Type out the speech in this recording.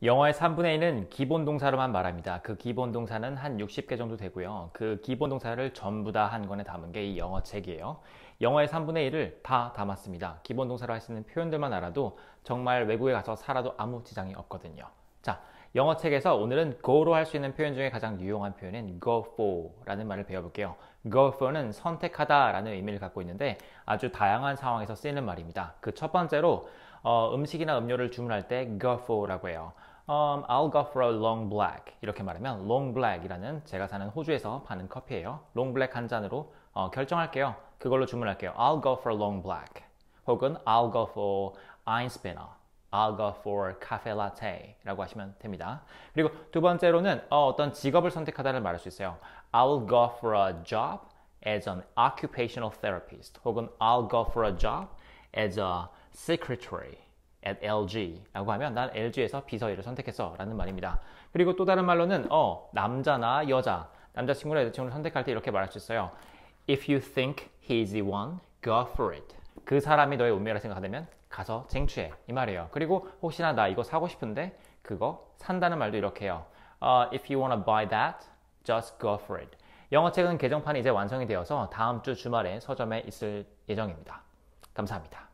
영어의 3분의 1은 기본 동사로만 말합니다. 그 기본 동사는 한 60개 정도 되고요. 그 기본 동사를 전부 다 한 권에 담은 게 이 영어 책이에요. 영어의 3분의 1을 다 담았습니다. 기본 동사로 할 수 있는 표현들만 알아도 정말 외국에 가서 살아도 아무 지장이 없거든요. 자, 영어 책에서 오늘은 go로 할 수 있는 표현 중에 가장 유용한 표현인 go for라는 말을 배워볼게요. go for는 선택하다라는 의미를 갖고 있는데 아주 다양한 상황에서 쓰이는 말입니다. 그 첫 번째로 어, 음식이나 음료를 주문할 때 go for라고 해요. um, I'll go for a long black 이렇게 말하면 long black이라는 제가 사는 호주에서 파는 커피예요. long black 한 잔으로 어, 결정할게요. 그걸로 주문할게요. I'll go for a long black 혹은 I'll go for einspinner I'll go for cafe latte 라고 하시면 됩니다. 그리고 두 번째로는 어, 떤 직업을 선택하다를 말할 수 있어요. I'll go for a job as an occupational therapist 혹은 I'll go for a job as a secretary at LG라고 하면 난 LG에서 비서일을 선택했어 라는 말입니다. 그리고 또 다른 말로는 어 남자나 여자 남자친구나 여자친구를 선택할 때 이렇게 말할 수 있어요. If you think he's the one, go for it. 그 사람이 너의 운명이라 생각하면 가서 쟁취해 이 말이에요. 그리고 혹시나 나 이거 사고 싶은데 그거 산다는 말도 이렇게 해요. Uh, if you wanna buy that, just go for it. 영어책은 개정판이 이제 완성이 되어서 다음 주 주말에 서점에 있을 예정입니다. 감사합니다.